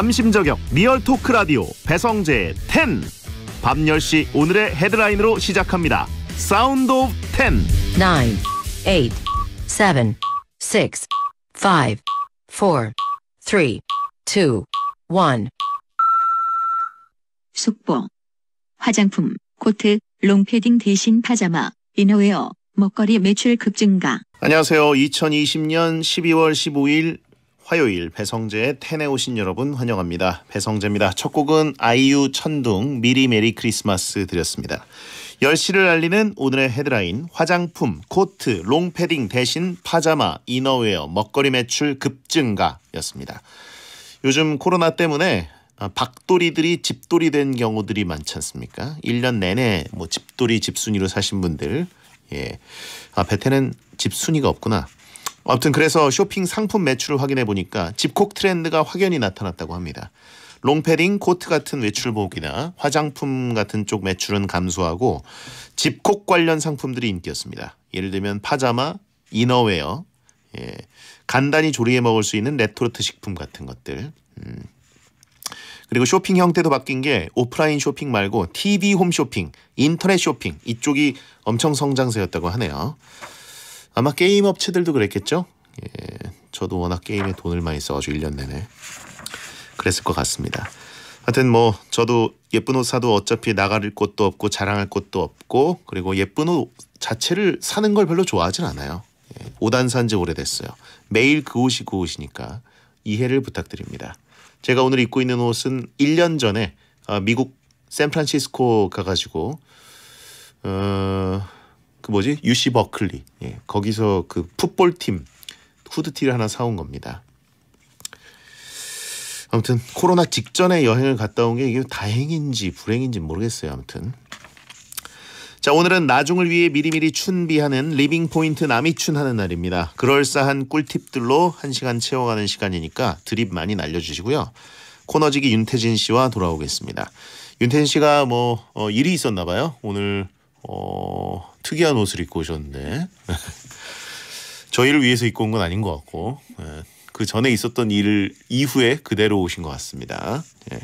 남심저격 리얼 토크 라디오 배성재 10밤 10시 오늘의 헤드라인으로 시작합니다. 사운드 오브 10 9 8 7 6 5 4 3 2 1 속보 화장품, 코트, 롱패딩 대신 파자마, 이너웨어, 먹거리 매출 급증가 안녕하세요. 2020년 12월 15일 화요일 배성재의 텐에 오신 여러분 환영합니다. 배성재입니다. 첫 곡은 아이유 천둥 미리 메리 크리스마스 드렸습니다. 1 0시를 알리는 오늘의 헤드라인 화장품, 코트, 롱패딩 대신 파자마, 이너웨어, 먹거리 매출 급증가였습니다. 요즘 코로나 때문에 아, 박돌이들이 집돌이 된 경우들이 많지 않습니까? 1년 내내 뭐 집돌이 집순이로 사신 분들 예. 아, 베테는 집순이가 없구나. 아무튼 그래서 쇼핑 상품 매출을 확인해 보니까 집콕 트렌드가 확연히 나타났다고 합니다. 롱패딩, 코트 같은 외출복이나 화장품 같은 쪽 매출은 감소하고 집콕 관련 상품들이 인기였습니다. 예를 들면 파자마, 이너웨어, 예, 간단히 조리해 먹을 수 있는 레토르트 식품 같은 것들. 음. 그리고 쇼핑 형태도 바뀐 게 오프라인 쇼핑 말고 TV 홈쇼핑, 인터넷 쇼핑 이쪽이 엄청 성장세였다고 하네요. 아마 게임 업체들도 그랬겠죠? 예, 저도 워낙 게임에 돈을 많이 써가지고 1년 내내 그랬을 것 같습니다. 하여튼 뭐 저도 예쁜 옷 사도 어차피 나갈 곳도 없고 자랑할 곳도 없고 그리고 예쁜 옷 자체를 사는 걸 별로 좋아하진 않아요. 예, 옷안 산지 오래됐어요. 매일 그 옷이 그 옷이니까 이해를 부탁드립니다. 제가 오늘 입고 있는 옷은 1년 전에 어, 미국 샌프란시스코 가가지고 어... 그 뭐지 유시 버클리 예, 거기서 그 풋볼 팀 후드티를 하나 사온 겁니다. 아무튼 코로나 직전에 여행을 갔다 온 게 이게 다행인지 불행인지 모르겠어요. 아무튼 자 오늘은 나중을 위해 미리미리 준비하는 리빙 포인트 남이춘하는 날입니다. 그럴싸한 꿀팁들로 한 시간 채워가는 시간이니까 드립 많이 날려주시고요. 코너지기 윤태진 씨와 돌아오겠습니다. 윤태진 씨가 뭐 어, 일이 있었나 봐요. 오늘 어, 특이한 옷을 입고 오셨는데 저희를 위해서 입고 온 건 아닌 것 같고 예. 그 전에 있었던 일 이후에 그대로 오신 것 같습니다. 예.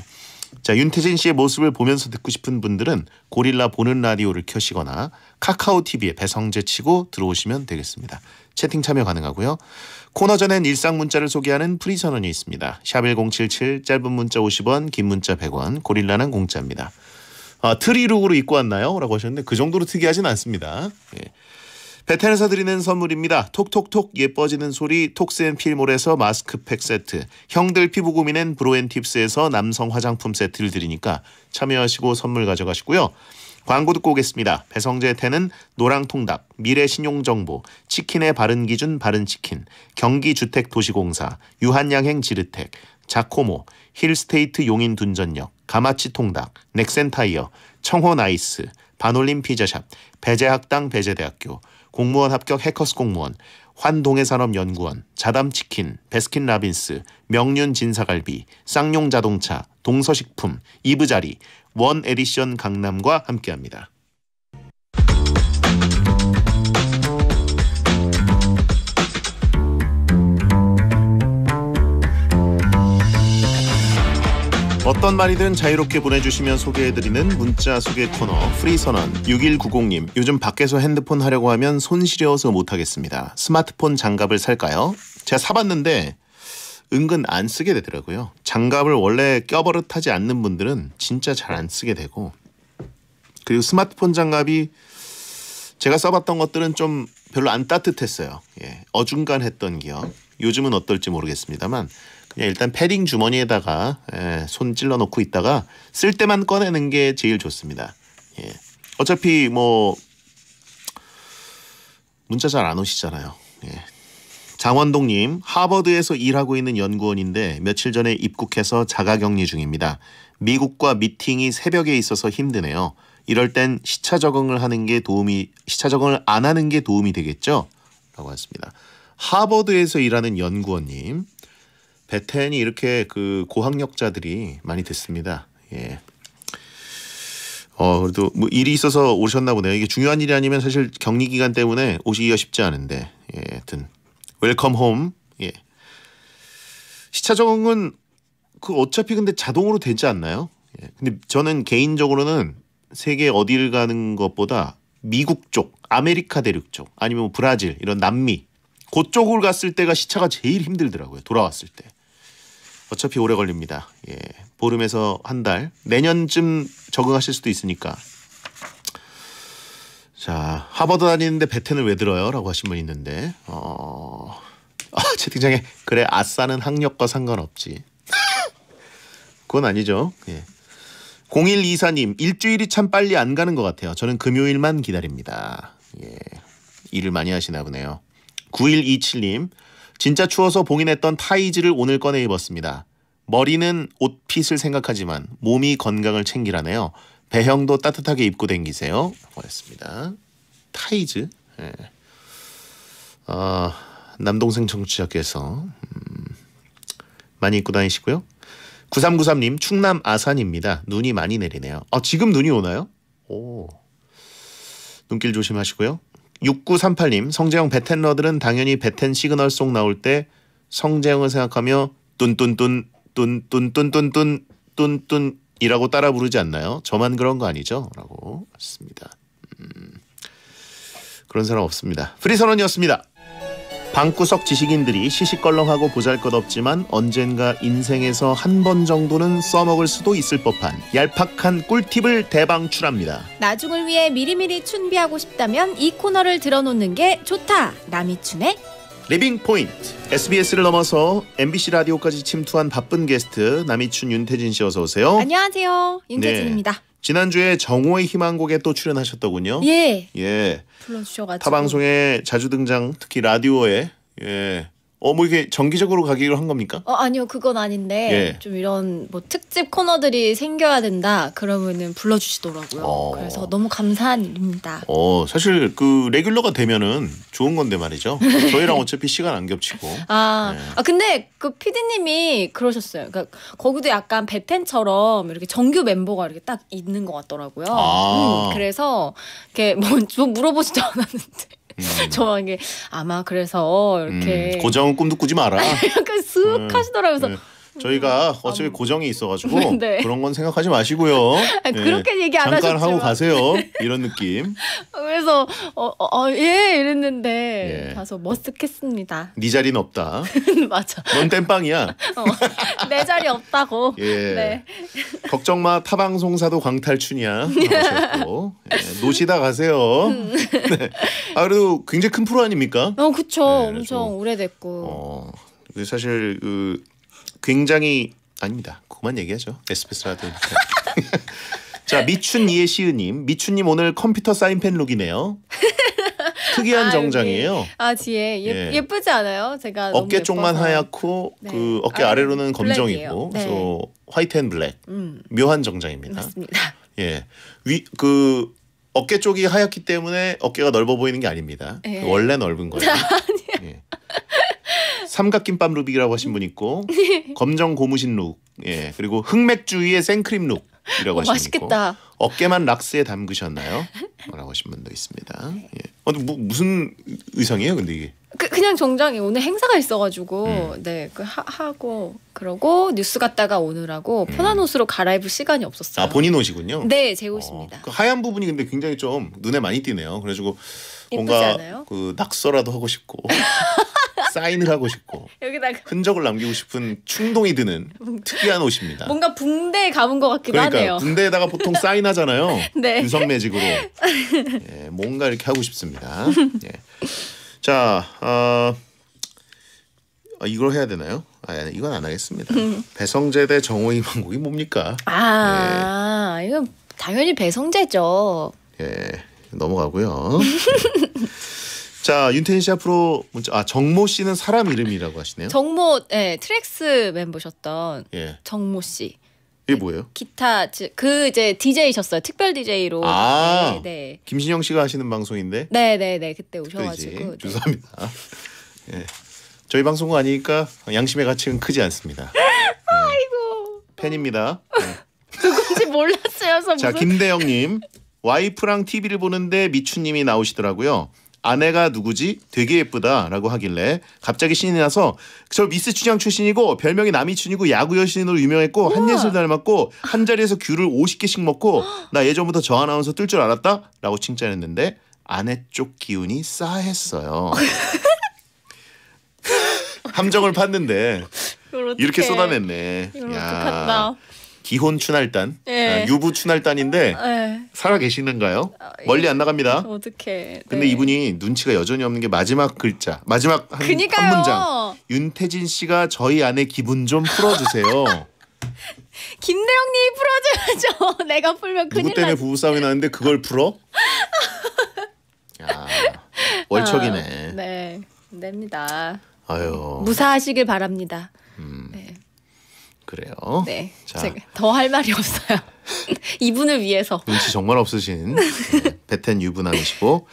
자 윤태진 씨의 모습을 보면서 듣고 싶은 분들은 고릴라 보는 라디오를 켜시거나 카카오 TV에 배성재 치고 들어오시면 되겠습니다. 채팅 참여 가능하고요. 코너 전엔 일상 문자를 소개하는 프리 선언이 있습니다. 샵 #1077 짧은 문자 50원, 긴 문자 100원, 고릴라는 공짜입니다. 아, 트리룩으로 입고 왔나요? 라고 하셨는데 그 정도로 특이하진 않습니다. 예. 베텐에서 드리는 선물입니다. 톡톡톡 예뻐지는 소리 톡스앤필몰에서 마스크팩 세트 형들 피부 고민엔 브로앤팁스에서 남성 화장품 세트를 드리니까 참여하시고 선물 가져가시고요. 광고 듣고 오겠습니다. 배성재 태는 노랑통닭, 미래신용정보, 치킨의 바른 기준 바른치킨, 경기주택도시공사, 유한양행 지르텍, 자코모, 힐스테이트 용인 둔전역, 가마치 통닭, 넥센타이어, 청호나이스, 반올림 피자샵, 배제학당 배제대학교, 공무원 합격 해커스 공무원, 환동해산업연구원, 자담치킨, 베스킨라빈스, 명륜진사갈비, 쌍용자동차, 동서식품, 이브자리, 원에디션 강남과 함께합니다. 어떤 말이든 자유롭게 보내주시면 소개해드리는 문자 소개 코너 프리선언 6190님 요즘 밖에서 핸드폰 하려고 하면 손 시려워서 못하겠습니다. 스마트폰 장갑을 살까요? 제가 사봤는데 은근 안 쓰게 되더라고요. 장갑을 원래 껴버릇하지 않는 분들은 진짜 잘 안 쓰게 되고 그리고 스마트폰 장갑이 제가 써봤던 것들은 좀 별로 안 따뜻했어요. 예, 어중간했던 기억. 요즘은 어떨지 모르겠습니다만 예, 일단 패딩 주머니에다가 예, 손 찔러 놓고 있다가 쓸 때만 꺼내는 게 제일 좋습니다. 예. 어차피 뭐 문자 잘 안 오시잖아요. 예. 장원동님 하버드에서 일하고 있는 연구원인데 며칠 전에 입국해서 자가격리 중입니다. 미국과 미팅이 새벽에 있어서 힘드네요. 이럴 땐 시차 적응을 하는 게 도움이 시차 적응을 안 하는 게 도움이 되겠죠? 라고 했습니다. 하버드에서 일하는 연구원님 베텐이 이렇게 그 고학력자들이 많이 됐습니다. 예. 어 그래도 뭐 일이 있어서 오셨나 보네요. 이게 중요한 일이 아니면 사실 격리 기간 때문에 오시기가 쉽지 않은데 예, 하여튼 웰컴 홈. 예. 시차 적응은 그 어차피 근데 자동으로 되지 않나요? 예. 근데 저는 개인적으로는 세계 어디를 가는 것보다 미국 쪽, 아메리카 대륙 쪽, 아니면 뭐 브라질 이런 남미 그쪽을 갔을 때가 시차가 제일 힘들더라고요. 돌아왔을 때. 어차피 오래 걸립니다. 예. 보름에서 한 달, 내년쯤 적응하실 수도 있으니까. 자, 하버드 다니는데 베텐을 왜 들어요? 라고 하신 분 있는데, 어, 아, 채팅창에, 그래, 아싸는 학력과 상관없지. 그건 아니죠. 예. 0124님, 일주일이 참 빨리 안 가는 것 같아요. 저는 금요일만 기다립니다. 예. 일을 많이 하시나 보네요. 9127님, 진짜 추워서 봉인했던 타이즈를 오늘 꺼내 입었습니다. 머리는 옷핏을 생각하지만 몸이 건강을 챙기라네요. 배형도 따뜻하게 입고 댕기세요. 고맙습니다 타이즈. 네. 어, 남동생 청취자께서 음, 많이 입고 다니시고요. 9393님 충남 아산입니다. 눈이 많이 내리네요. 아 지금 눈이 오나요? 오 눈길 조심하시고요. 6938님 성재형 베텐러들은 당연히 베텐 시그널송 나올 때 성재형을 생각하며 뚠뚠뚠 뚠뚠뚠뚠뚠뚠뚠 뚠뚠 이라고 따라 부르지 않나요? 저만 그런 거 아니죠? 라고 했습니다. 음, 그런 사람 없습니다. 프리선언이었습니다. 방구석 지식인들이 시시껄렁하고 보잘것없지만 언젠가 인생에서 한 번 정도는 써먹을 수도 있을 법한 얄팍한 꿀팁을 대방출합니다. 나중을 위해 미리미리 준비하고 싶다면 이 코너를 들어놓는 게 좋다. 남이춘의 리빙 포인트. SBS를 넘어서 MBC 라디오까지 침투한 바쁜 게스트 남이춘 윤태진 씨 어서 오세요. 안녕하세요. 윤태진입니다. 네. 지난주에 정호의 희망곡에 또 출연하셨더군요. 예. 예. 불러주셔가지고. 타방송에 자주 등장, 특히 라디오에 예. 어뭐 이게 정기적으로 가기로 한 겁니까? 어 아니요 그건 아닌데 예. 좀 이런 뭐 특집 코너들이 생겨야 된다 그러면은 불러주시더라고요. 어. 그래서 너무 감사한 일입니다. 어 사실 그 레귤러가 되면은 좋은 건데 말이죠. 저희랑 어차피 시간 안 겹치고. 아, 예. 아 근데 그 PD님이 그러셨어요. 그러니까 거기도 약간 베텐처럼 이렇게 정규 멤버가 이렇게 딱 있는 것 같더라고요. 아. 음, 그래서 이렇게 뭐 물어보지도 않았는데. 음. 예. 저 이게 아마 그래서 어, 이렇게 음, 고정은 꿈도 꾸지 마라. 약간 쓱 음, 하시더라고요. 그래서 음. 저희가 음. 어차피 음. 고정이 있어가지고 네. 그런 건 생각하지 마시고요. 아, 예. 그렇게 얘기 안 잠깐 하셨지만. 하고 가세요. 이런 느낌. 그래서 어, 어, 어 예, 이랬는데 예. 가서 머쓱했습니다. 네 자리는 없다. 맞아. 넌 땜빵이야. 어, 내 자리 없다고. 예. 네. 걱정 마 타방송사도 광탈춘이야. 예. 노시다 가세요. 음. 네. 아 그래도 굉장히 큰 프로 아닙니까? 어 그쵸. 네, 엄청 오래됐고. 어, 사실 그 굉장히 아닙니다. 그만 얘기하죠. 에스 b s 라디오자 미춘 이의 시은님 미춘님 오늘 컴퓨터 사인펜 룩이네요. 특이한 아, 정장이에요. 아 뒤에 예, 예. 쁘지 않아요? 제가 어깨 쪽만 하얗고 네. 그 어깨 아, 아래로는 검정이고 그래서 네. 화이트 앤 블랙 음. 묘한 정장입니다. 맞습니다. 예, 위 그 어깨 쪽이 하얗기 때문에 어깨가 넓어 보이는 게 아닙니다. 예. 원래 넓은 거예요. 예. 삼각김밥 룩이라고 하신 분 있고 검정 고무신 룩, 예 그리고 흑맥주 위에 생크림 룩이라고 하신 분 있고 맛있겠 어깨만 락스에 담그셨나요? 라고 하신 분도 있습니다. 예. 어, 뭐, 무슨 의상이에요, 근데 이게? 그, 그냥 정장이 오늘 행사가 있어가지고 음. 네그 하고 그러고 뉴스 갔다가 오느라고 음. 편한 옷으로 갈아입을 시간이 없었어요. 아 본인 옷이군요. 네 제 옷입니다. 어, 그 하얀 부분이 근데 굉장히 좀 눈에 많이 띄네요. 그래가지고 뭔가 않아요? 그 낙서라도 하고 싶고 사인을 하고 싶고 여기다가 흔적을 남기고 싶은 충동이 드는 특이한 옷입니다. 뭔가 붕대에 감은 것 같기도 그러니까 하네요. 붕대에다가 보통 사인하잖아요. 네. 유성매직으로 예, 뭔가 이렇게 하고 싶습니다. 예. 자, 어, 아, 이걸 해야 되나요? 아, 이건 안 하겠습니다. 음. 배성재 대 정호희 만곡이 뭡니까? 아, 예. 이건 당연히 배성재죠. 예, 넘어가고요. 자 윤태진 씨 앞으로 문자 아 정모 씨는 사람 이름이라고 하시네요. 정모 네, 트랙스 멤버셨던 예. 정모 씨. 이게 뭐예요? 기타 그 이제 DJ셨어요. 특별 DJ로. 아, 네, 네. 김신영 씨가 하시는 방송인데. 네, 네, 네. 그때 오셔가지고. 네. 죄송합니다. 예. 네. 저희 방송국 아니니까 양심의 가치는 크지 않습니다. 예. 아이고. 팬입니다. 예. 누군지 몰랐어요. 자, 김대영님. 와이프랑 TV를 보는데 미춘님이 나오시더라고요. 아내가 누구지? 되게 예쁘다라고 하길래 갑자기 신이 나서 저 미스 춘향 출신이고 별명이 남이춘이고 야구 여신으로 유명했고 우와. 한예슬 닮았고 한 자리에서 귤을 50개씩 먹고 나 예전부터 저 아나운서 뜰 줄 알았다라고 칭찬했는데 아내 쪽 기운이 싸했어요. 함정을 팠는데 이렇게 쏟아냈네. 이걸 어떡한다. 기혼 춘할단 네. 예. 아, 유부 춘할단인데 네. 예. 살아 계시는가요? 아, 예. 멀리 안 나갑니다. 어떻게? 근데 네. 이분이 눈치가 여전히 없는 게 마지막 글자, 마지막 한, 한 문장. 윤태진 씨가 저희 아내 기분 좀 풀어주세요. 김대영님 이 풀어줘야죠. 내가 풀면 큰일 누구 때문에 나지. 부부싸움이 나는데 그걸 풀어? 야, 아, 월척이네. 아, 네, 됩니다. 아유. 무사하시길 바랍니다. 그래요. 네. 자, 더 할 말이 없어요. 이분을 위해서. 눈치 정말 없으신 베텐 어, 유부남이시고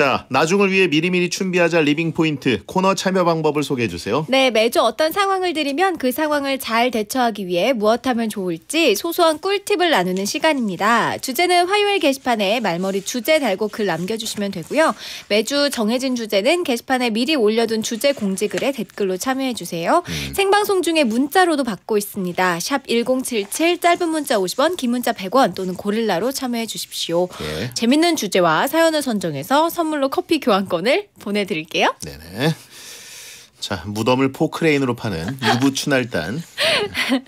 자, 나중을 위해 미리미리 준비하자 리빙 포인트 코너 참여 방법을 소개해 주세요. 네, 매주 어떤 상황을 드리면그 상황을 잘 대처하기 위해 무엇 하면 좋을지 소소한 꿀팁을 나누는 시간입니다. 주제는 화요일 게시판에 말머리 주제 달고 글 남겨주시면 되고요. 매주 정해진 주제는 게시판에 미리 올려둔 주제 공지글에 댓글로 참여해 주세요. 음. 생방송 중에 문자로도 받고 있습니다. 샵 #1077 짧은 문자 50원, 긴 문자 100원 또는 고릴라로 참여해 주십시오. 예. 재밌는 주제와 사연을 선정해서 선 선물로 커피 교환권을 보내드릴게요. 네네. 자 무덤을 포크레인으로 파는 유부춘할단 네.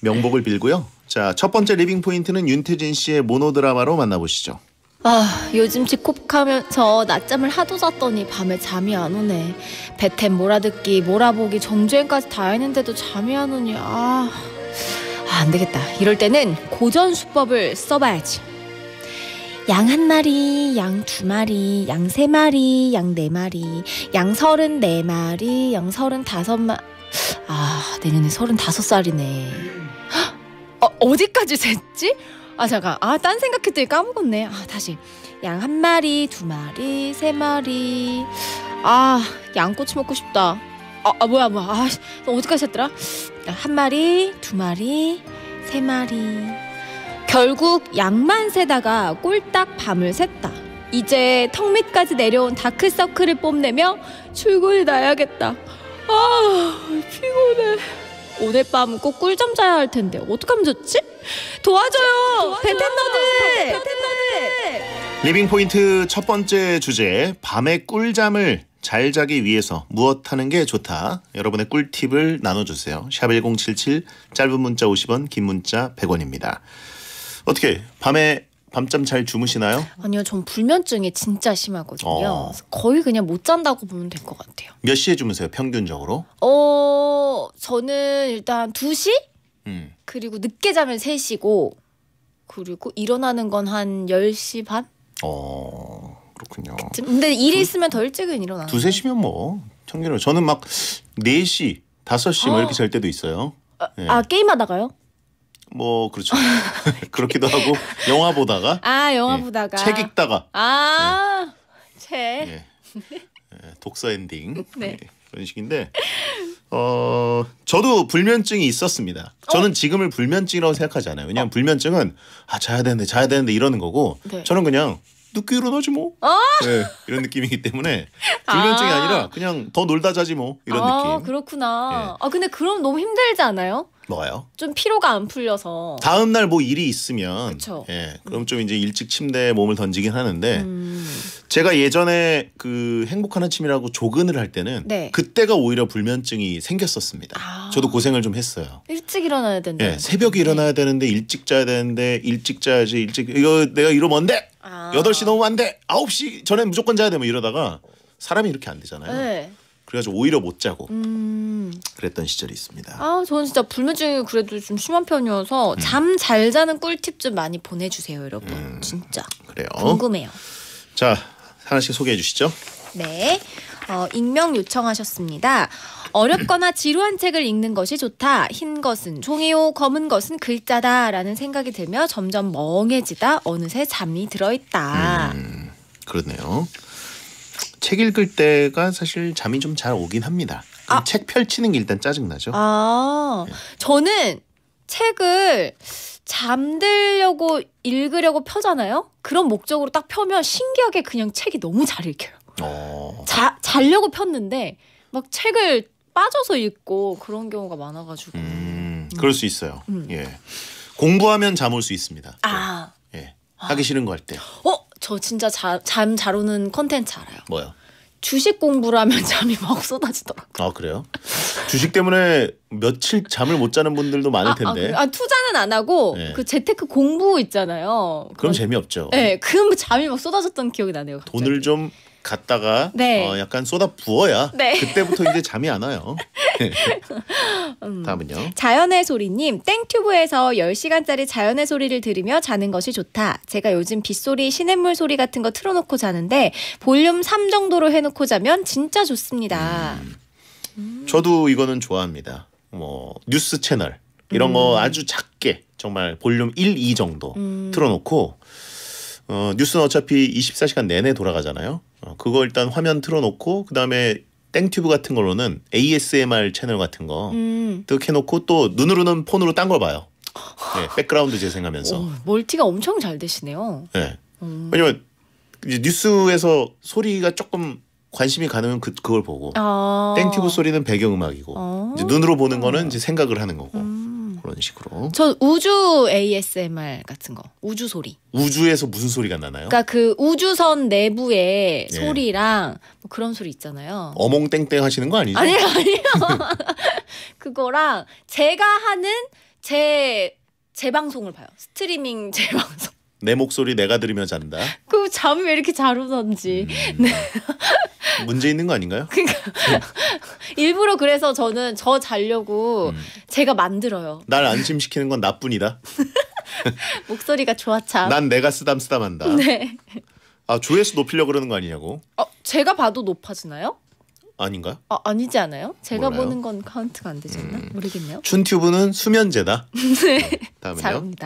명복을 빌고요. 자첫 번째 리빙 포인트는 윤태진 씨의 모노드라마로 만나보시죠. 아 요즘 직콕하면서 낮잠을 하도 잤더니 밤에 잠이 안 오네 배템 몰아듣기 몰아보기 정주행까지 다 했는데도 잠이 안 오니 아, 아 안되겠다 이럴 때는 고전 수법을 써봐야지 양한 마리, 양 두 마리, 양 세 마리, 양 네 마리, 양 서른 네 마리, 양 서른 다섯 마. 아 내년에 서른 다섯 살이네. 어, 어디까지 셌지? 아 잠깐, 아 딴 생각했더니 까먹었네. 아 다시 양 한 마리, 두 마리, 세 마리. 아 양꼬치 먹고 싶다. 아, 아 뭐야 뭐야. 아 어디까지 셌더라한 마리, 두 마리, 세 마리. 결국 양만 세다가 꼴딱 밤을 샜다. 이제 턱 밑까지 내려온 다크서클을 뽐내며 출근이 나야겠다. 아, 피곤해. 오늘 밤은 꼭 꿀잠 자야 할 텐데 어떡하면 좋지? 도와줘요, 베텐너들! 리빙 포인트 첫 번째 주제 밤에 꿀잠을 잘 자기 위해서 무엇 하는 게 좋다. 여러분의 꿀팁을 나눠주세요. 샵1077 짧은 문자 50원 긴 문자 100원입니다. 어떻게 밤에 밤잠 잘 주무시나요? 아니요, 전 불면증이 진짜 심하거든요. 어. 거의 그냥 못 잔다고 보면 될 것 같아요. 몇 시에 주무세요? 평균적으로? 어, 저는 일단 2시? 음. 그리고 늦게 자면 3시고 그리고 일어나는 건 한 10시 반? 어, 그렇군요. 그쯤? 근데 일이 있으면 더 일찍은 일어나. 두세 시면 뭐평균로 저는 막 4시, 5시 뭐 아. 이렇게 잘 때도 있어요. 아, 네. 아 게임하다가요? 뭐 그렇죠. 그렇기도 하고 영화 보다가 아 영화 예, 보다가 책 읽다가 아 예. 책. 예. 예. 독서 엔딩 네. 예, 그런 식인데 어 저도 불면증이 있었습니다. 저는 어? 지금을 불면증이라고 생각하지 않아요. 왜냐하면 어. 불면증은 아 자야 되는데 자야 되는데 이러는 거고 네. 저는 그냥 늦게일어 나지 뭐. 어? 네, 이런 느낌이기 때문에 불면증이 아. 니라 그냥 더 놀다 자지 뭐 이런 아, 느낌. 그렇구나. 예. 아 근데 그럼 너무 힘들지 않아요? 뭐가요? 좀 피로가 안 풀려서 다음 날 뭐 일이 있으면 그쵸. 예 그럼 좀 이제 일찍 침대에 몸을 던지긴 하는데 음. 제가 예전에 그 행복한 아침이라고 조근을 할 때는 네. 그때가 오히려 불면증이 생겼었습니다. 아. 저도 고생을 좀 했어요. 일찍 일어나야 된다. 예 새벽에 일어나야 네. 되는데 일찍 자야 되는데 일찍 자야지 일찍 이거 내가 이러면 안 돼. 아. 여덟 시 넘으면 안 돼. 아홉 시 전에 무조건 자야 돼. 뭐 이러다가 사람이 이렇게 안 되잖아요. 네. 그래가지고 오히려 못 자고 음. 그랬던 시절이 있습니다. 아, 저는 진짜 불면증이 그래도 좀 심한 편이어서 음. 잠잘 자는 꿀팁 좀 많이 보내주세요, 여러분. 음. 진짜. 그래요. 궁금해요. 자, 하나씩 소개해 주시죠. 네. 어, 익명 요청하셨습니다. 어렵거나 지루한 책을 읽는 것이 좋다. 흰 것은 종이요, 검은 것은 글자다라는 생각이 들며 점점 멍해지다 어느새 잠이 들어있다. 음, 그렇네요. 책 읽을 때가 사실 잠이 좀 잘 오긴 합니다. 아. 책 펼치는 게 일단 짜증 나죠. 아, 네. 저는 책을 잠들려고 읽으려고 펴잖아요. 그런 목적으로 딱 펴면 신기하게 그냥 책이 너무 잘 읽혀요. 어... 자, 자려고 폈는데 막 책을 빠져서 읽고 그런 경우가 많아가지고. 음, 음. 그럴 수 있어요. 음. 예. 공부하면 잠 올 수 있습니다. 아. 예. 하기 싫은 거 할 때. 어? 저 진짜 잠 잘 오는 컨텐츠 알아요. 뭐요? 주식 공부라면 잠이 막 쏟아지더라고요. 아 그래요? 주식 때문에 며칠 잠을 못 자는 분들도 많을 텐데. 아, 아, 그, 아 투자는 안 하고 네. 그 재테크 공부 있잖아요. 그럼 그건, 재미없죠. 네, 그럼 잠이 막 쏟아졌던 기억이 나네요. 갑자기. 돈을 좀 갔다가 네. 어, 약간 쏟아 부어야 네. 그때부터 이제 잠이 안 와요. 네. 음. 다음은요. 자연의 소리님 땡튜브에서 10시간짜리 자연의 소리를 들으며 자는 것이 좋다. 제가 요즘 빗소리, 시냇물 소리 같은 거 틀어놓고 자는데 볼륨 3 정도로 해놓고 자면 진짜 좋습니다. 음. 음. 저도 이거는 좋아합니다. 뭐 뉴스 채널 이런 거 음. 아주 작게 정말 볼륨 1, 2 정도 음. 틀어놓고 어, 뉴스는 어차피 24시간 내내 돌아가잖아요. 어, 그거 일단 화면 틀어놓고 그다음에 땡튜브 같은 걸로는 ASMR 채널 같은 거 음. 이렇게 음. 해놓고 또 눈으로는 폰으로 딴 걸 봐요. 네, 백그라운드 재생하면서. 오, 멀티가 엄청 잘 되시네요. 네. 음. 왜냐면 뉴스에서 소리가 조금 관심이 가는그 그걸 보고 아. 땡튜브 소리는 배경 음악이고 아. 어. 눈으로 보는 거는 이제 생각을 하는 거고. 그런 식으로. 전 우주 ASMR 같은 거. 우주 소리. 우주에서 무슨 소리가 나나요? 그러니까 그 우주선 내부의 예. 소리랑 뭐 그런 소리 있잖아요. 어몽땡땡 하시는 거 아니죠? 아니요, 아니요. 그거랑 제가 하는 제 재방송을 봐요. 스트리밍 재방송. 내 목소리 내가 들으면 잔다. 그 잠이 왜 이렇게 잘 오던지. 음... 네. 문제 있는 거 아닌가요? 그러니까 일부러 그래서 저는 저 자려고 음. 제가 만들어요. 날 안심시키는 건 나뿐이다. 목소리가 좋아 참. 난 내가 쓰담쓰담한다. 네. 아 조회수 높이려 그러는 거 아니냐고? 어 제가 봐도 높아지나요? 아닌가요? 아, 아니지 않아요? 제가 몰라요. 보는 건 카운트가 안 되지 않나? 음. 모르겠네요. 춘튜브는 수면제다. 네. 어, 다음입니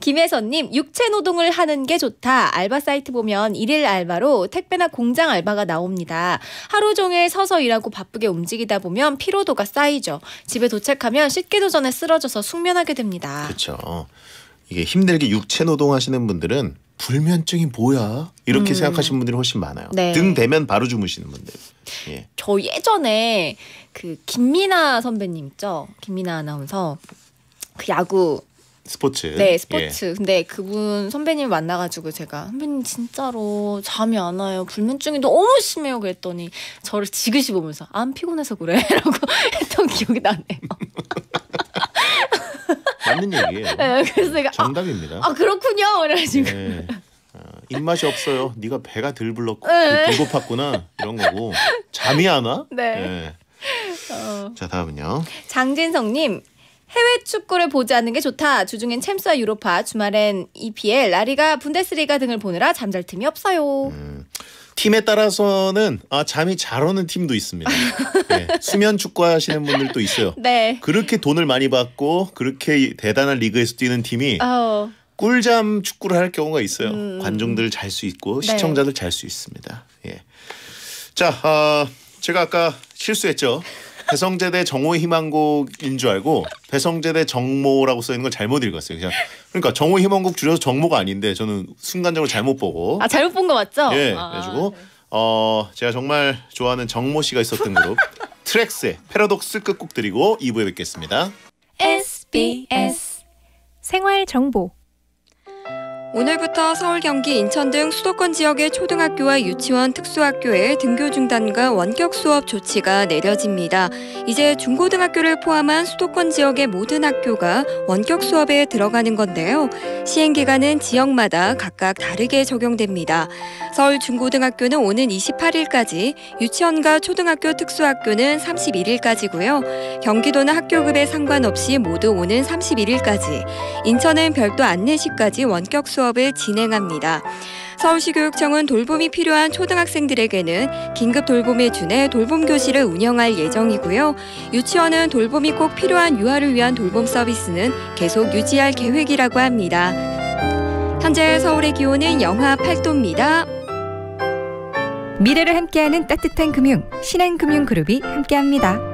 김혜선님 육체 노동을 하는 게 좋다. 알바 사이트 보면 일일 알바로 택배나 공장 알바가 나옵니다. 하루 종일 서서 일하고 바쁘게 움직이다 보면 피로도가 쌓이죠. 집에 도착하면 씻기도 전에 쓰러져서 숙면하게 됩니다. 그렇죠. 이게 힘들게 육체 노동하시는 분들은 불면증이 뭐야? 이렇게 음. 생각하시는 분들이 훨씬 많아요. 네. 등 대면 바로 주무시는 분들. 예. 저 예전에 그 김민아 선배님 있죠? 김민아 아나운서 그 야구 스포츠. 네, 스포츠. 예. 근데 그분 선배님 만나가지고 제가 선배님 진짜로 잠이 안 와요. 불면증이 너무 심해요. 그랬더니 저를 지그시 보면서 안 아, 피곤해서 그래라고 했던 기억이 나네요. 맞는 얘기예요. 네, 그래서 내가 아, 정답입니다. 아, 네. 아 그렇군요. 그래가지고 네. 입맛이 없어요. 네가 배가 덜 불렀고 네. 배고팠구나 이런 거고 잠이 안 와. 네. 네. 어. 자 다음은요. 장진성님 해외 축구를 보지 않는 게 좋다. 주중엔 챔스와 유로파, 주말엔 EPL, 라리가, 분데스리가 등을 보느라 잠잘 틈이 없어요. 음, 팀에 따라서는 아, 잠이 잘 오는 팀도 있습니다. 네, 수면 축구 하시는 분들도 있어요. 네. 그렇게 돈을 많이 받고 그렇게 대단한 리그에서 뛰는 팀이 어. 꿀잠 축구를 할 경우가 있어요. 음. 관중들 잘 수 있고 네. 시청자들 잘 수 있습니다. 예. 자, 어, 제가 아까 실수했죠. 배성재대 정호 희망곡인 줄 알고 배성재대 정모라고 써 있는 걸 잘못 읽었어요. 그냥 그러니까 정호 희망곡 줄여서 정모가 아닌데 저는 순간적으로 잘못 보고 아 잘못 본 거 맞죠? 예. 아, 그래가지고 네. 어 제가 정말 좋아하는 정모 씨가 있었던 그룹 트랙스의 패러독스 끝곡 드리고 2부에 뵙겠습니다. SBS 생활 정보 오늘부터 서울, 경기, 인천 등 수도권 지역의 초등학교와 유치원 특수학교의 등교 중단과 원격 수업 조치가 내려집니다. 이제 중고등학교를 포함한 수도권 지역의 모든 학교가 원격 수업에 들어가는 건데요. 시행 기간은 지역마다 각각 다르게 적용됩니다. 서울 중고등학교는 오는 28일까지, 유치원과 초등학교 특수학교는 31일까지고요. 경기도는 학교급에 상관없이 모두 오는 31일까지, 인천은 별도 안내시까지 원격 수업을 진행합니다. 서울시 교육청은 돌봄이 필요한 초등학생들에게는 긴급 돌봄에 준해 돌봄 교실을 운영할 예정이고요. 유치원은 돌봄이 꼭 필요한 유아를 위한 돌봄 서비스는 계속 유지할 계획이라고 합니다. 현재 서울의 기온은 영하 8도입니다. 미래를 함께하는 따뜻한 금융 신한금융그룹이 함께합니다.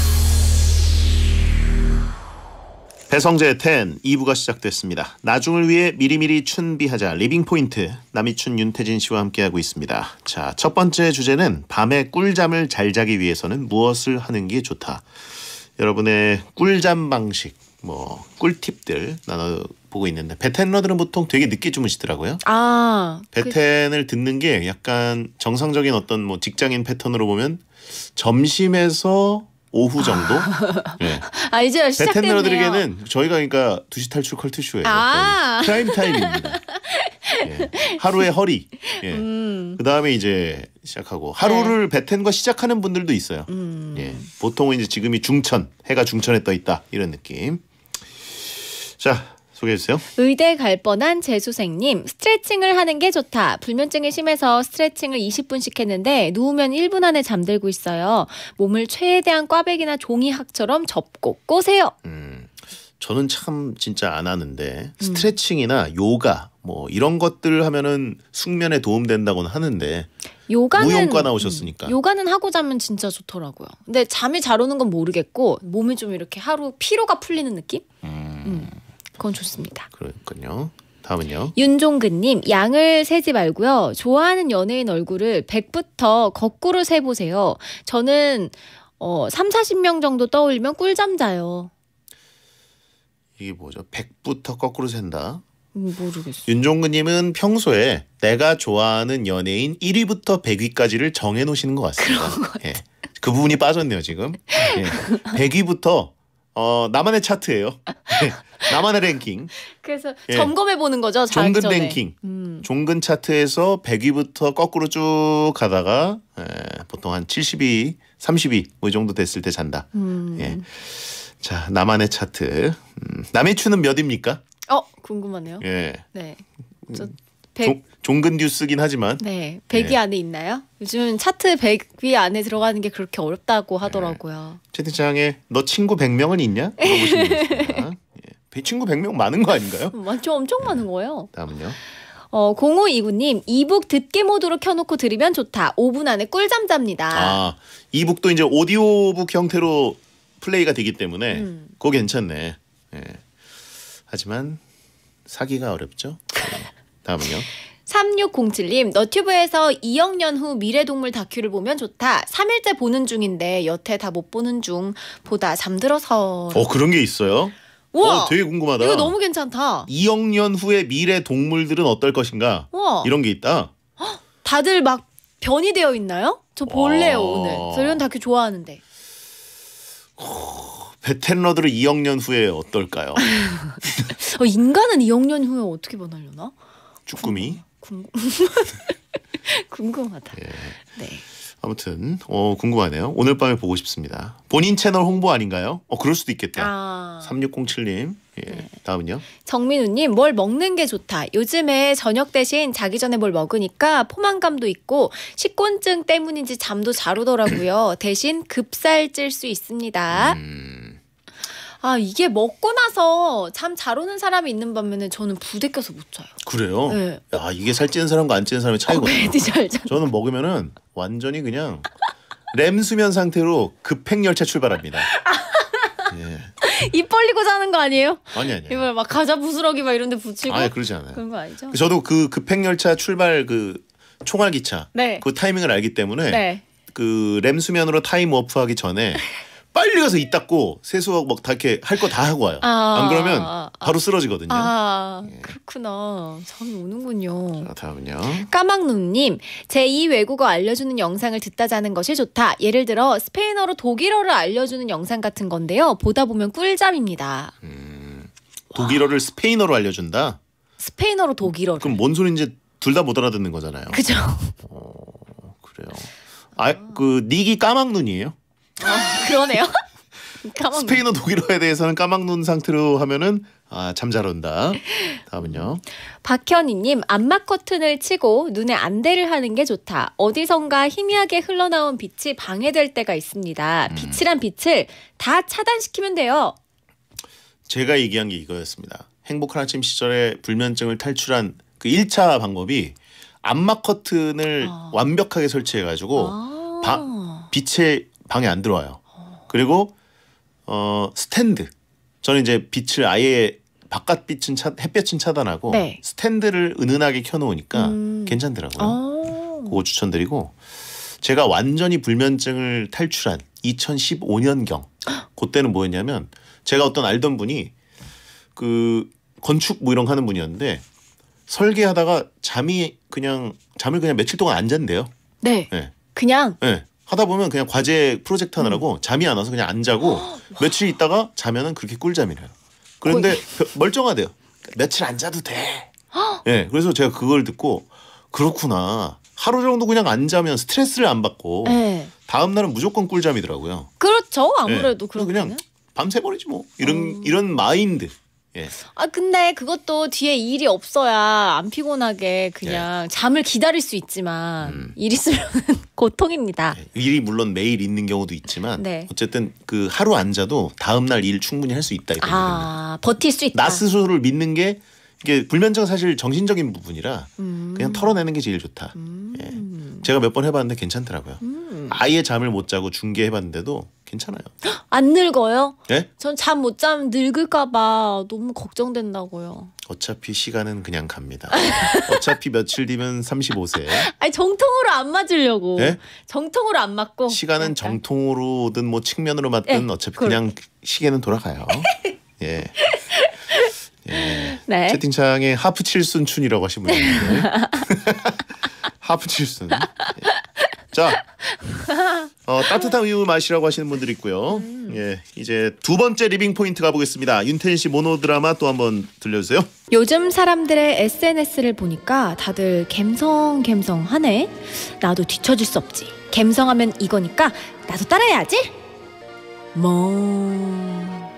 배성재 의텐 2부가 시작됐습니다. 나중을 위해 미리미리 준비하자 리빙 포인트 남이춘 윤태진 씨와 함께하고 있습니다. 자, 첫 번째 주제는 밤에 꿀잠을 잘 자기 위해서는 무엇을 하는 게 좋다. 여러분의 꿀잠 방식 뭐 꿀팁들 나눠 보고 있는데 베텐러들은 보통 되게 늦게 주무시더라고요. 아, 그 베텐을 그... 듣는 게 약간 정상적인 어떤 뭐 직장인 패턴으로 보면 점심에서 오후 정도. 네. 아 이제 시작됐네요. 베테랑들에게는 저희가 그러니까 두시 탈출 컬투쇼예요. 아~ 프라임 타임입니다. 예. 하루의 허리. 예. 음. 그 다음에 이제 시작하고 하루를 네. 베텐과 시작하는 분들도 있어요. 음. 예. 보통은 이제 지금이 중천 해가 중천에 떠 있다 이런 느낌. 자 소개해 주세요. 의대 갈 뻔한 재수생님 스트레칭을 하는 게 좋다. 불면증이 심해서 스트레칭을 20분씩 했는데 누우면 1분 안에 잠들고 있어요. 몸을 최대한 꽈배기나 종이학처럼 접고 꼬세요. 음, 저는 참 진짜 안 하는데 음. 스트레칭이나 음. 요가 뭐 이런 것들 하면은 숙면에 도움된다고는 하는데 요가는 무용과 나오셨으니까 음, 요가는 하고 자면 진짜 좋더라고요. 근데 잠이 잘 오는 건 모르겠고 몸이 좀 이렇게 하루 피로가 풀리는 느낌? 음. 음. 그건 좋습니다. 그렇군요. 다음은요. 윤종근님 양을 세지 말고요. 좋아하는 연예인 얼굴을 100부터 거꾸로 세보세요. 저는 어, 3, 40명 정도 떠올리면 꿀잠 자요. 이게 뭐죠? 100부터 거꾸로 센다. 음, 모르겠어. 윤종근님은 평소에 내가 좋아하는 연예인 1위부터 100위까지를 정해놓으시는 것 같습니다. 그런 것 같아요. 예. 그 부분이 빠졌네요 지금. 예. 100위부터 어 나만의 차트예요. 네. 나만의 랭킹. 그래서 예. 점검해 보는 거죠. 종근 전에. 랭킹. 음. 종근 차트에서 100위부터 거꾸로 쭉 가다가 예, 보통 한 70위, 30위 뭐이 정도 됐을 때 잔다. 음. 예. 자 나만의 차트. 음, 남의 추는 몇입니까? 어 궁금하네요. 예. 네. 음, 저... 종, 종근 뉴스긴 하지만 네, 100위 예. 안에 있나요? 요즘 차트 100위 안에 들어가는 게 그렇게 어렵다고 예. 하더라고요. 예. 채팅창에 너 친구 100명은 있냐? 물어보시는 분니다 예. 친구 100명 많은 거 아닌가요? 완전 뭐, 엄청 예. 많은 거예요. 다음은요. 어, 공호 이9님 이북 듣게 모드로 켜놓고 들으면 좋다. 5분 안에 꿀잠 잡니다. 아, 이북도 이제 오디오북 형태로 플레이가 되기 때문에 음. 그거 괜찮네. 예. 하지만 사기가 어렵죠. 다음은요. 3607님, 너튜브에서 2억년 후 미래동물 다큐를 보면 좋다. 3일째 보는 중인데 여태 다 못 보는 중 보다 잠들어서. 어 그런 게 있어요? 와, 어, 되게 궁금하다. 이거 너무 괜찮다. 2억년 후의 미래 동물들은 어떨 것인가? 와, 이런 게 있다. 헉, 다들 막 변이 되어 있나요? 저 볼래요 와. 오늘. 저 이런 다큐 좋아하는데. 베텐러들은 2억년 후에 어떨까요? 어, 인간은 2억년 후에 어떻게 변하려나? 쭈꾸미. 궁금. 궁금하다. 예. 네. 아무튼 어 궁금하네요. 오늘 밤에 보고 싶습니다. 본인 채널 홍보 아닌가요? 어 그럴 수도 있겠다. 아. 3607님. 예. 네. 다음은요. 정민우님 뭘 먹는 게 좋다. 요즘에 저녁 대신 자기 전에 뭘 먹으니까 포만감도 있고 식곤증 때문인지 잠도 잘 오더라고요. 대신 급살 찔 수 있습니다. 음... 아 이게 먹고 나서 잠 잘 오는 사람이 있는 반면에 저는 부대 껴서 못 자요. 그래요? 네. 야 이게 살찌는 사람과 안 찌는 사람의 어, 차이거든요. 어, 잘 자. 저는 먹으면은 완전히 그냥 램 수면 상태로 급행 열차 출발합니다. 예. 입 벌리고 자는 거 아니에요? 아니 아니. 이걸 막 과자 부스러기 막 이런데 붙이고. 아 그러지 않아요. 그런 거 아니죠? 그 저도 그 급행 열차 출발 그 총알 기차 네. 그 타이밍을 알기 때문에 네. 그램 수면으로 타임 워프하기 전에. 빨리 가서 이 닦고 세수하고 막 다 이렇게 할 거 다 하고 와요. 아, 안 그러면 바로 쓰러지거든요. 아, 예. 그렇구나. 잠이 오는군요. 자, 다음은요. 까막눈님, 제2 외국어 알려주는 영상을 듣다 자는 것이 좋다. 예를 들어 스페인어로 독일어를 알려주는 영상 같은 건데요. 보다 보면 꿀잠입니다. 음, 독일어를 와. 스페인어로 알려준다. 스페인어로 독일어. 그럼 뭔 소린지 둘 다 못 알아듣는 거잖아요. 그죠. 어, 그래요. 아, 그 닉이 까막눈이에요? 어, 그러네요. 스페인어 독일어에 대해서는 까막눈 상태로 하면은 아, 잠잘 온다. 다음은요. 박현희님 안막 커튼을 치고 눈에 안대를 하는 게 좋다. 어디선가 희미하게 흘러나온 빛이 방해될 때가 있습니다. 음. 빛이란 빛을 다 차단시키면 돼요. 제가 얘기한 게 이거였습니다. 행복한 아침 시절에 불면증을 탈출한 그 1차 방법이 안막 커튼을 어. 완벽하게 설치해가지고 아. 바, 빛의 방에 안 들어와요. 그리고 어 스탠드. 저는 이제 빛을 아예 바깥 빛은 차, 햇볕은 차단하고 네. 스탠드를 은은하게 켜놓으니까 음. 괜찮더라고요. 오. 아. 그거 추천드리고 제가 완전히 불면증을 탈출한 2015년경 그때는 뭐였냐면 제가 어떤 알던 분이 그 건축 뭐 이런 거 하는 분이었는데 설계하다가 잠이 그냥 잠을 그냥 며칠 동안 안 잔대요. 네. 네. 그냥. 네. 하다 보면 그냥 과제 프로젝트 하느라고 음. 잠이 안 와서 그냥 안 자고 며칠 있다가 자면은 그렇게 꿀잠이 래요 그런데 멀쩡하대요. 며칠 안 자도 돼. 예. 네, 그래서 제가 그걸 듣고 그렇구나. 하루 정도 그냥 안 자면 스트레스를 안 받고 네. 다음 날은 무조건 꿀잠이더라고요. 그렇죠. 아무래도 네. 예. 그렇 그냥 밤새 버리지 뭐. 이런 음. 이런 마인드. 예. 아 근데 그것도 뒤에 일이 없어야 안 피곤하게 그냥 예. 잠을 기다릴 수 있지만 음. 일 있으면 고통입니다. 예. 일이 물론 매일 있는 경우도 있지만 네. 어쨌든 그 하루 앉아도 다음 날 일 충분히 할 수 있다 이런 아, 버틸 수 있다. 나 스스로를 믿는 게 이게 불면증 사실 정신적인 부분이라 음. 그냥 털어내는 게 제일 좋다. 음. 예. 제가 몇 번 해봤는데 괜찮더라고요. 음. 아예 잠을 못 자고 중계해봤는데도 괜찮아요. 안 늙어요? 네? 예? 전 잠 못 자면 늙을까봐 너무 걱정된다고요. 어차피 시간은 그냥 갑니다. 어차피 며칠 뒤면 35세. 아니 정통으로 안 맞으려고. 네? 정통으로 안 맞고. 시간은 정통으로든 뭐 측면으로 맞든 네, 어차피 그걸... 그냥 시계는 돌아가요. 예. 예. 네. 채팅창에 하프 칠순 춘이라고 하신 분이 있는데. 하프 칠순. 예. 자, 어, 따뜻한 우유 마시라고 하시는 분들이 있고요. 음. 예, 이제 두 번째 리빙 포인트 가보겠습니다. 윤태인 씨 모노드라마 또 한번 들려주세요. 요즘 사람들의 SNS를 보니까 다들 갬성 갬성하네. 나도 뒤처질 수 없지. 갬성하면 이거니까 나도 따라해야지. 멍,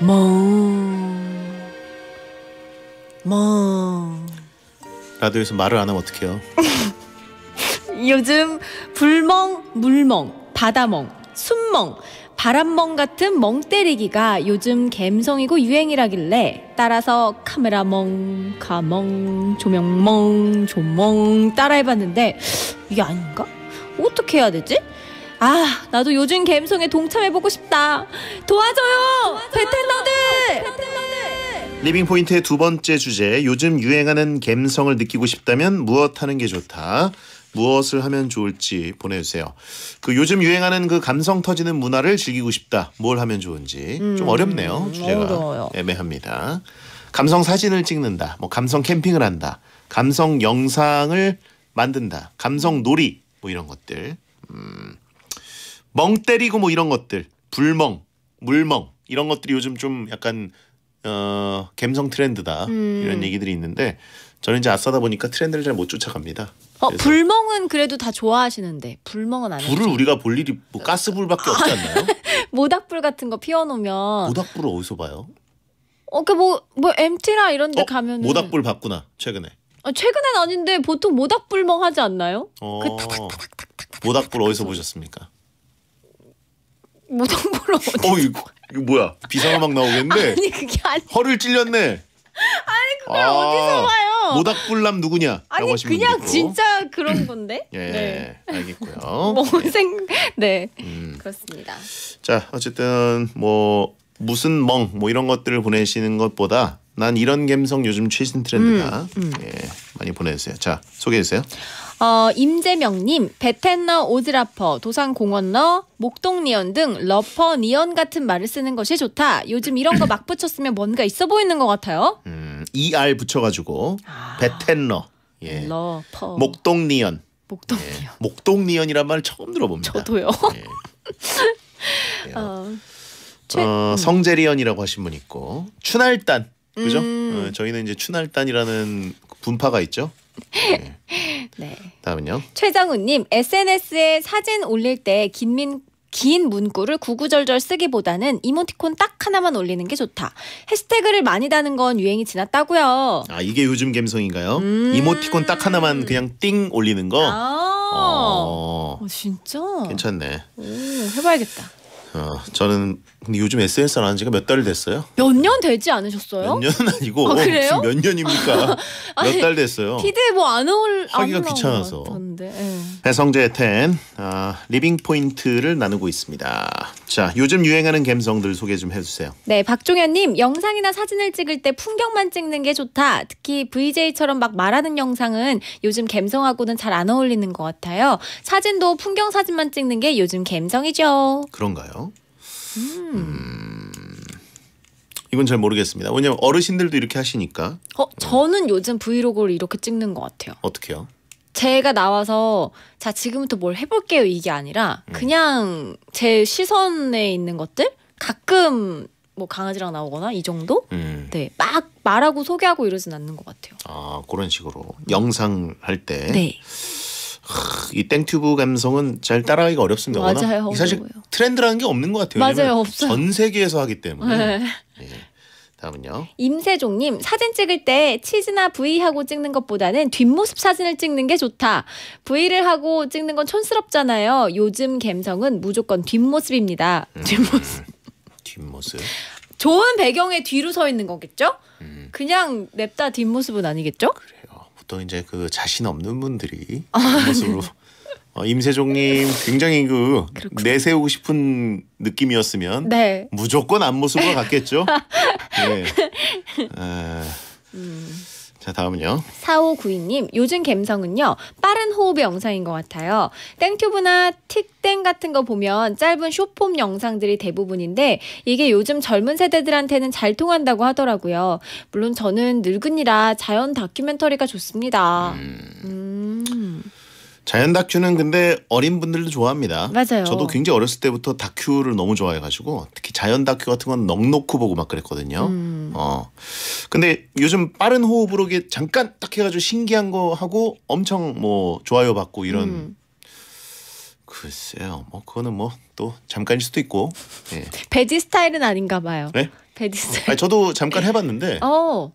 멍, 멍. 라디오에서 말을 안 하면 어떡해요? 요즘 불멍, 물멍, 바다멍, 숨멍, 바람멍 같은 멍 때리기가 요즘 갬성이고 유행이라길래 따라서 카메라멍, 가멍, 조명멍, 조멍 따라해봤는데 이게 아닌가? 어떻게 해야 되지? 아, 나도 요즘 갬성에 동참해보고 싶다. 도와줘요! 베텐너들! 리빙 포인트의 두 번째 주제, 요즘 유행하는 갬성을 느끼고 싶다면 무엇 하는 게 좋다. 무엇을 하면 좋을지 보내주세요. 그 요즘 유행하는 그 감성 터지는 문화를 즐기고 싶다. 뭘 하면 좋은지 음, 좀 어렵네요. 음, 주제가 어려워요. 애매합니다. 감성 사진을 찍는다. 뭐 감성 캠핑을 한다. 감성 영상을 만든다. 감성 놀이 뭐 이런 것들. 음, 멍 때리고 뭐 이런 것들. 불멍, 물멍 이런 것들이 요즘 좀 약간 어, 감성 트렌드다. 음. 이런 얘기들이 있는데 저는 이제 아싸다 보니까 트렌드를 잘 못 쫓아갑니다. 어, 불멍은 그래도 다 좋아하시는데 불멍은 안. 불을 하죠. 우리가 볼 일이 뭐 가스불밖에 없지 아, 않나요? 모닥불 같은 거 피워놓으면. 모닥불을 어디서 봐요? 어, 그뭐뭐 뭐 MT라 뭐 이런데 어? 가면. 모닥불 봤구나 최근에. 어, 최근엔 아닌데 보통 모닥불멍 하지 않나요? 어. 그 모닥불 어디서 보셨습니까? 모닥불 어디? 어 이거, 이거 뭐야 비상음악 나오겠는데? 아니 그게 아니. 허를 찔렸네. 아니 그걸 아. 어디서 봐요? 모닥불남 누구냐? 아니 그냥 있고. 진짜 그런 건데. 예, 네. 알겠고요. 멍생 뭐 예. 네 음. 그렇습니다. 자 어쨌든 뭐 무슨 멍 뭐 이런 것들을 보내시는 것보다 난 이런 감성 요즘 최신 트렌드다. 음, 음. 예, 많이 보내주세요. 자 소개해 주세요. 어, 임재명님, 베텐너 오즈라퍼, 도산공원러, 목동니언 등 러퍼니언 같은 말을 쓰는 것이 좋다. 요즘 이런 거 막 붙였으면 뭔가 있어 보이는 것 같아요. 음, ER 붙여가지고 아, 베텐너, 예. 러퍼, 목동니언. 목동니언. 예. 목동니언이란 말을 처음 들어봅니다. 저도요. 예. 예. 어, 어, 성재리언이라고 하신 분 있고 춘할단 그죠? 음... 어, 저희는 이제 춘할단이라는 분파가 있죠. 네. 네. 다음은요. 최정우님 SNS에 사진 올릴 때 긴민 긴 문구를 구구절절 쓰기보다는 이모티콘 딱 하나만 올리는 게 좋다. 해시태그를 많이 다는 건 유행이 지났다고요. 아 이게 요즘 감성인가요? 음 이모티콘 딱 하나만 그냥 띵 올리는 거. 아 어. 어, 진짜. 괜찮네. 오, 해봐야겠다. 어, 저는 근데 요즘 SNS 안하 지가 몇 달 됐어요? 몇 년 되지 않으셨어요? 몇년 아니고 아, 그래요? 어, 몇 년입니까? 몇 달 됐어요. 피드 뭐 안 어 하기가 귀찮아서. 해성재 예. 텐 아, 리빙 포인트를 나누고 있습니다. 자, 요즘 유행하는 감성들 소개 좀 해주세요. 네, 박종현님 영상이나 사진을 찍을 때 풍경만 찍는 게 좋다. 특히 VJ처럼 막 말하는 영상은 요즘 감성하고는 잘 안 어울리는 것 같아요. 사진도 풍경 사진만 찍는 게 요즘 감성이죠. 그런가요? 음. 이건 잘 모르겠습니다. 왜냐면 어르신들도 이렇게 하시니까. 어, 저는 요즘 브이로그를 이렇게 찍는 것 같아요. 어떻게요? 제가 나와서 자 지금부터 뭘 해볼게요 이게 아니라 음. 그냥 제 시선에 있는 것들 가끔 뭐 강아지랑 나오거나 이 정도 음. 네막 말하고 소개하고 이러진 않는 것 같아요. 아 그런 식으로 영상 할 때. 네. 이 땡튜브 감성은 잘 따라하기가 어렵습니다. 맞아요. 사실 어려워요. 트렌드라는 게 없는 것 같아요. 맞아요, 없어요. 전 세계에서 하기 때문에. 네. 예. 다음은요. 임세종님 사진 찍을 때 치즈나 V 하고 찍는 것보다는 뒷모습 사진을 찍는 게 좋다. V를 하고 찍는 건 촌스럽잖아요. 요즘 감성은 무조건 뒷모습입니다. 음, 뒷모습. 뒷모습. 좋은 배경에 뒤로 서 있는 거겠죠? 음. 그냥 냅다 뒷모습은 아니겠죠? 그래. 또통 이제 그 자신 없는 분들이 모습으로 어, 임세종님 굉장히 그 그렇구나. 내세우고 싶은 느낌이었으면 네. 무조건 앞모습과같겠죠 네. 에... 음. 자, 다음은요. 4592님, 요즘 갬성은요 빠른 호흡의 영상인 것 같아요. 땡튜브나 틱땡 같은 거 보면 짧은 쇼폼 영상들이 대부분인데, 이게 요즘 젊은 세대들한테는 잘 통한다고 하더라고요. 물론 저는 늙은이라 자연 다큐멘터리가 좋습니다. 음. 음. 자연 다큐는 근데 어린 분들도 좋아합니다. 맞아요. 저도 굉장히 어렸을 때부터 다큐를 너무 좋아해가지고 특히 자연 다큐 같은 건 넉넉히 보고 막 그랬거든요. 음. 어. 근데 요즘 빠른 호흡으로 잠깐 딱 해가지고 신기한 거 하고 엄청 뭐 좋아요 받고 이런 음. 글쎄요, 뭐 그거는 뭐 또 잠깐일 수도 있고. 예. 배지 스타일은 아닌가 봐요. 네? 배지 스타일. 아니, 저도 잠깐 해봤는데. 어.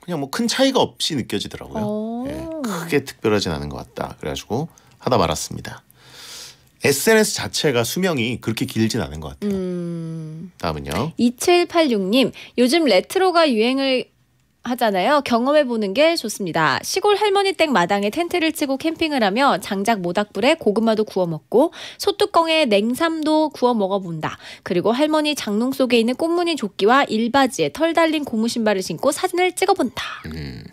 그냥 뭐 큰 차이가 없이 느껴지더라고요. 어. 크게 특별하진 않은 것 같다. 그래가지고 하다 말았습니다. SNS 자체가 수명이 그렇게 길진 않은 것 같아요. 음... 다음은요. 2786님, 요즘 레트로가 유행을 하잖아요. 경험해 보는 게 좋습니다. 시골 할머니 댁 마당에 텐트를 치고 캠핑을 하며 장작 모닥불에 고구마도 구워 먹고 소뚜껑에 냉삼도 구워 먹어 본다. 그리고 할머니 장롱 속에 있는 꽃무늬 조끼와 일바지에 털 달린 고무 신발을 신고 사진을 찍어 본다. 음.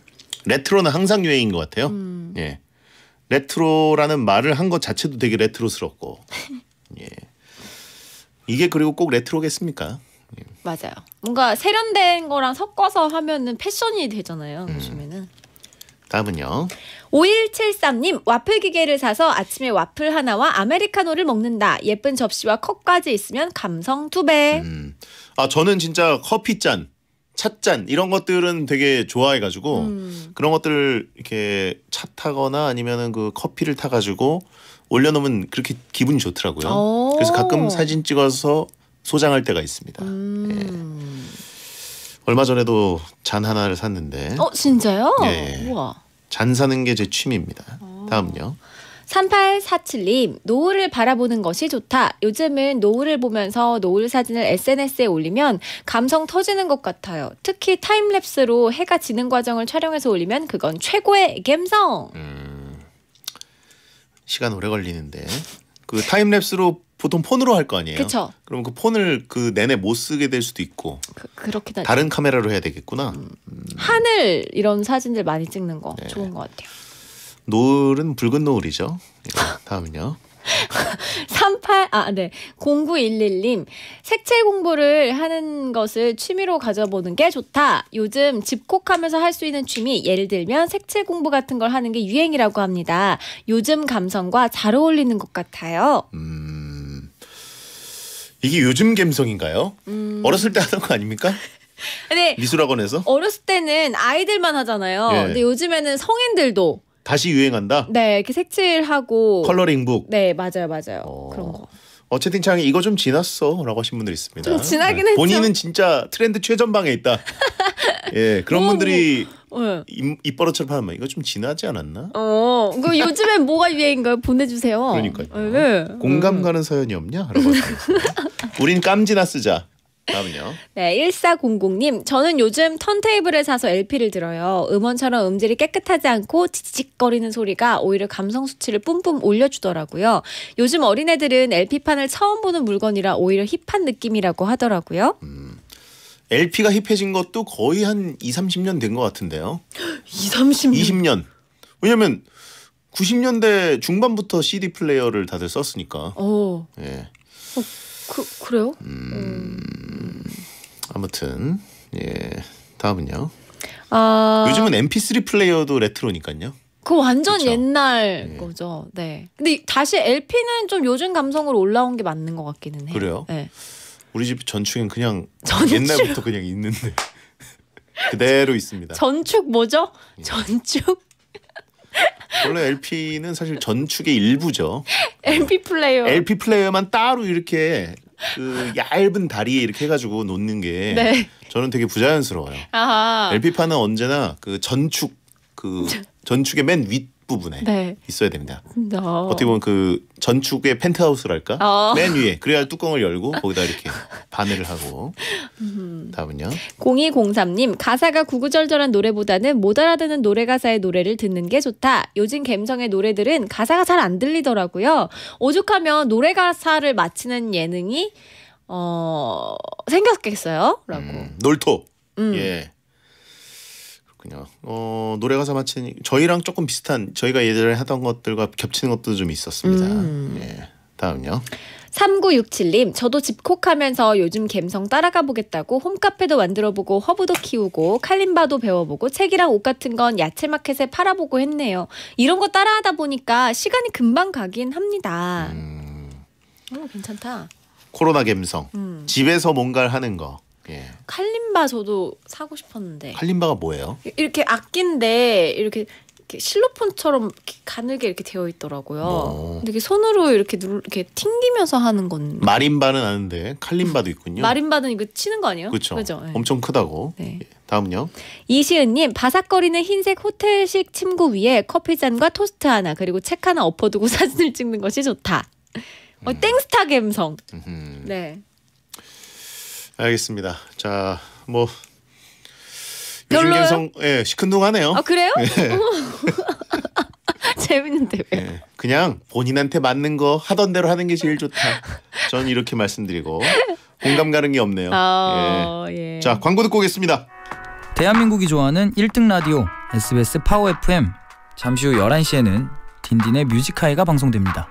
레트로는 항상 유행인 것 같아요. 음. 예. 레트로라는 말을 한 것 자체도 되게 레트로스럽고. 예. 이게 그리고 꼭 레트로겠습니까? 예. 맞아요. 뭔가 세련된 거랑 섞어서 하면은 패션이 되잖아요. 음. 요즘에는. 다음은요. 5173님 와플 기계를 사서 아침에 와플 하나와 아메리카노를 먹는다. 예쁜 접시와 컵까지 있으면 감성 두 배. 음. 아 저는 진짜 커피 잔 찻잔 이런 것들은 되게 좋아해가지고 음. 그런 것들을 이렇게 차 타거나 아니면은 그 커피를 타가지고 올려놓으면 그렇게 기분이 좋더라고요. 그래서 가끔 사진 찍어서 소장할 때가 있습니다. 음. 예. 얼마 전에도 잔 하나를 샀는데. 어 진짜요? 예. 우와. 잔 사는 게 제 취미입니다. 오. 어. 다음요. 3847님, 노을을 바라보는 것이 좋다. 요즘은 노을을 보면서 노을 사진을 SNS에 올리면 감성 터지는 것 같아요. 특히 타임랩스로 해가 지는 과정을 촬영해서 올리면 그건 최고의 감성! 음, 시간 오래 걸리는데. 그 타임랩스로 보통 폰으로 할 거 아니에요? 그쵸. 그럼 그 폰을 그 내내 못 쓰게 될 수도 있고. 그, 렇게 다른 카메라로 해야 되겠구나. 음. 하늘 이런 사진들 많이 찍는 거 네. 좋은 것 같아요. 노을은 붉은 노을이죠. 다음은요. 38, 아, 네. 0911님. 색채 공부를 하는 것을 취미로 가져보는 게 좋다. 요즘 집콕하면서 할 수 있는 취미, 예를 들면 색채 공부 같은 걸 하는 게 유행이라고 합니다. 요즘 감성과 잘 어울리는 것 같아요. 음. 이게 요즘 감성인가요? 음... 어렸을 때 하던 거 아닙니까? 근데 네. 미술학원에서? 어렸을 때는 아이들만 하잖아요. 예. 근데 요즘에는 성인들도 다시 유행한다. 네, 이렇게 색칠하고 컬러링북. 네, 맞아요, 맞아요. 어. 그런 거. 어 채팅창에 이거 좀 지났어라고 하신 분들 있습니다. 좀 지나긴 네. 했죠. 본인은 진짜 트렌드 최전방에 있다. 예, 그런 오, 어. 분들이 어. 입버릇처럼 하는 말 이거 좀 지나지 않았나? 어, 그 요즘에 뭐가 유행인가요? 보내주세요. 그러니까요. 어, 네. 공감 가는 사연이 없냐? 라고 우린 깜지나 쓰자. 다음요. 네, 1400님. 저는 요즘 턴테이블을 사서 LP를 들어요. 음원처럼 음질이 깨끗하지 않고 지직거리는 소리가 오히려 감성 수치를 뿜뿜 올려주더라고요. 요즘 어린애들은 LP판을 처음 보는 물건이라 오히려 힙한 느낌이라고 하더라고요. 음, LP가 힙해진 것도 거의 한 2, 30년 된것 같은데요. 2, 30년? 20년. 왜냐면 90년대 중반부터 CD 플레이어를 다들 썼으니까. 오. 어. 예. 어. 그, 그래요? 음, 음. 아무튼 예 다음은요. 아... 요즘은 MP3 플레이어도 레트로니까요. 그 완전 그쵸? 옛날 예. 거죠. 네. 근데 다시 LP는 좀 요즘 감성으로 올라온 게 맞는 것 같기는 해요. 그래요? 네. 우리 집 전축엔 그냥 전축. 옛날부터 그냥 있는데 그대로 있습니다. 전축 뭐죠? 예. 전축? 원래 LP는 사실 전축의 일부죠. LP 어. 플레이어. LP 플레이어만 따로 이렇게 그 얇은 다리에 이렇게 해가지고 놓는 게 네. 저는 되게 부자연스러워요. 아하. LP 판은 언제나 그 전축 그 전축의 맨윗 부분에 네. 있어야 됩니다. 어. 어떻게 보면 그 전축의 펜트하우스랄까 어. 맨 위에 그래야 뚜껑을 열고 거기다 이렇게 바늘을 하고 음. 다음은요. 0203님 가사가 구구절절한 노래보다는 못 알아듣는 노래 가사의 노래를 듣는 게 좋다. 요즘 갬성의 노래들은 가사가 잘 안 들리더라고요. 오죽하면 노래 가사를 맞히는 예능이 어 생겼겠어요?라고. 음, 놀토. 음. 예. 그렇군요. 어, 노래 가사 마치니 저희랑 조금 비슷한 저희가 예전에 하던 것들과 겹치는 것도 좀 있었습니다. 음. 예. 다음요. 3967님, 저도 집콕하면서 요즘 갬성 따라가 보겠다고 홈카페도 만들어 보고 허브도 키우고 칼림바도 배워보고 책이랑 옷 같은 건 야채 마켓에 팔아보고 했네요. 이런 거 따라하다 보니까 시간이 금방 가긴 합니다. 음. 오, 괜찮다. 코로나 갬성. 음. 집에서 뭔가를 하는 거. 예. 칼림바 저도 사고 싶었는데. 칼림바가 뭐예요? 이렇게 악기인데 이렇게 실로폰처럼 이렇게 가늘게 이렇게 되어 있더라고요. 뭐. 근데 손으로 이렇게 누르 이렇게 튕기면서 하는 건 마림바는 아는데 칼림바도 있군요. 마림바는 이거 치는 거 아니에요? 그렇죠. 네. 엄청 크다고. 네. 예, 다음요. 이시은님 바삭거리는 흰색 호텔식 침구 위에 커피잔과 토스트 하나 그리고 책 하나 엎어두고 사진을 찍는 것이 좋다. 어, 음. 땡스타 감성. 네. 알겠습니다. 자, 뭐 요즘 별로요? 성 예, 시큰둥하네요. 아 그래요? 예. 어. 재밌는데 왜? 예, 그냥 본인한테 맞는 거 하던 대로 하는 게 제일 좋다. 전 이렇게 말씀드리고 공감 가는 게 없네요. 어, 예. 예. 자, 광고 듣고 오겠습니다. 대한민국이 좋아하는 1등 라디오 SBS 파워 FM 잠시 후 11시에는 딘딘의 뮤직하이가 방송됩니다.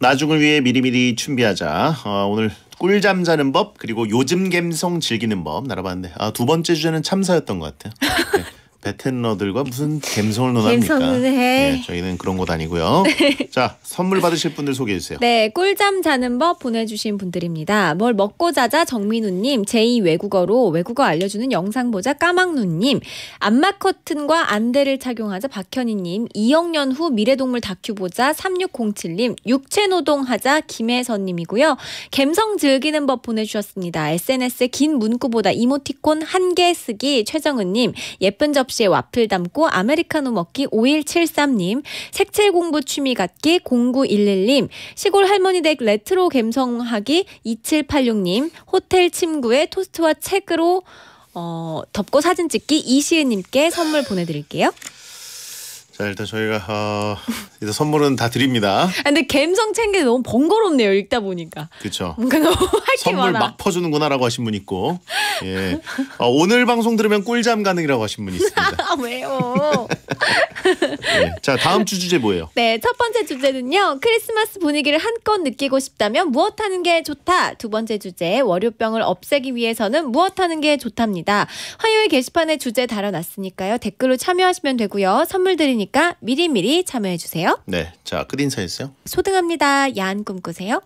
나중을 위해 미리미리 준비하자. 어, 오늘 꿀잠 자는 법 그리고 요즘 감성 즐기는 법 나눠봤는데 아, 두 번째 주제는 참사였던 것 같아요. 네. 베텐러들과 무슨 갬성을 논합니까? 갬성은 해. 네. 네, 저희는 그런 곳 아니고요. 네. 자, 선물 받으실 분들 소개해 주세요. 네, 꿀잠 자는 법 보내주신 분들입니다. 뭘 먹고 자자 정민우님, 제2 외국어로 외국어 알려주는 영상 보자 까막눈님, 안마 커튼과 안대를 착용하자 박현희님, 2억년후 미래동물 다큐 보자 3607님, 육체노동 하자 김혜선님이고요. 갬성 즐기는 법 보내주셨습니다. SNS 에긴 문구보다 이모티콘 한 개 쓰기 최정은님, 예쁜 접시 6시에 와플 담고 아메리카노 먹기 5173님, 색칠 공부 취미 갖기 0911님, 시골 할머니 댁 레트로 감성하기 2786님, 호텔 침구에 토스트와 책으로 어, 덮고 사진 찍기 이시은님께 선물 보내드릴게요. 자 일단 저희가 어, 일단 선물은 다 드립니다. 아, 근데 갬성 챙기 너무 번거롭네요 읽다 보니까. 그렇죠. 뭔가 너무 할게 많아. 막 퍼주는구나라고 하신 분 있고, 예 어, 오늘 방송 들으면 꿀잠 가능이라고 하신 분 있습니다. 왜요? 예, 자 다음 주 주제 뭐예요? 네 첫 번째 주제는요 크리스마스 분위기를 한껏 느끼고 싶다면 무엇 하는 게 좋다. 두 번째 주제 월요병을 없애기 위해서는 무엇 하는 게 좋답니다. 화요일 게시판에 주제 달아놨으니까요 댓글로 참여하시면 되고요 선물 드리니까. 있으니까 미리미리 참여해 주세요. 네. 자, 끝 인사했어요. 소등합니다. 야한 꿈꾸세요.